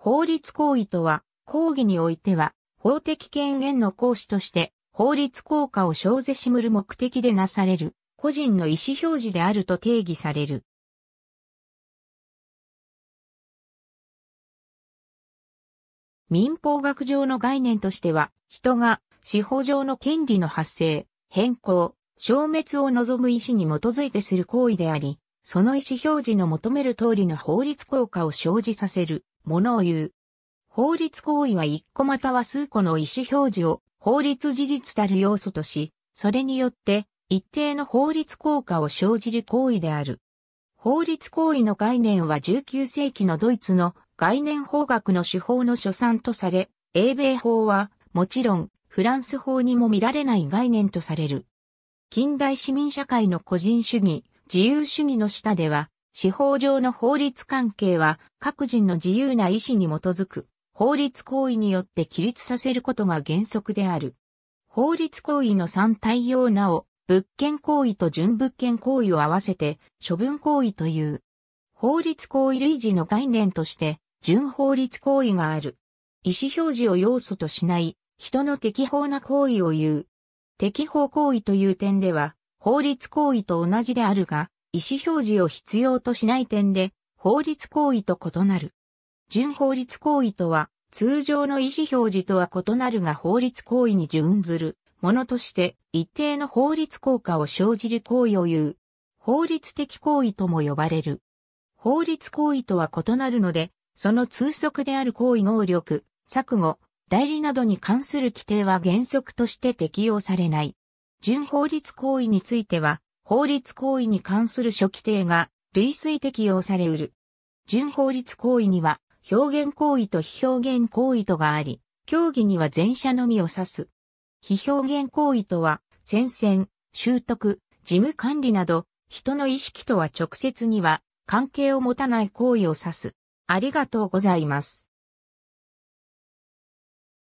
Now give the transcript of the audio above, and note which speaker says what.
Speaker 1: 法
Speaker 2: 律行為とは、講義においては、法的権限の行使として、法律効果を生ぜしむる目的でなされる、個人の意思表示であると定義される。民法学上の概念としては、人が司法上の権利の発生、変更、消滅を望む意思に基づいてする行為であり、その意思表示の求める通りの法律効果を生じさせるものを言う。法律行為は一個または数個の意思表示を法律事実たる要素とし、それによって一定の法律効果を生じる行為である。法律行為の概念は19世紀のドイツの概念法学の手法の所産とされ、英米法はもちろんフランス法にも見られない概念とされる。近代市民社会の個人主義、自由主義の下では、司法上の法律関係は各人の自由な意思に基づく法律行為によって規立させることが原則である。法律行為の三対応なお、物件行為と準物件行為を合わせて処分行為という。法律行為類似の概念として、準法律行為がある。意思表示を要素としない、人の適法な行為を言う。適法行為という点では、法律行為と同じであるが、意思表示を必要としない点で、法律行為と異なる。準法律行為とは、通常の意思表示とは異なるが法律行為に準ずるものとして、一定の法律効果を生じる行為を言う。法律的行為とも呼ばれる。法律行為とは異なるので、その通則である行為能力、錯誤、代理などに関する規定は原則として適用されない。準法律行為については、法律行為に関する初規定が類推適用されうる。準法律行為には、表現行為と非表現行為とがあり、競技には前者のみを指す。非表現行為とは、戦線、習得、事務管理など、人の意識とは直接には関係を持たない行為を指す。ありがとうございます。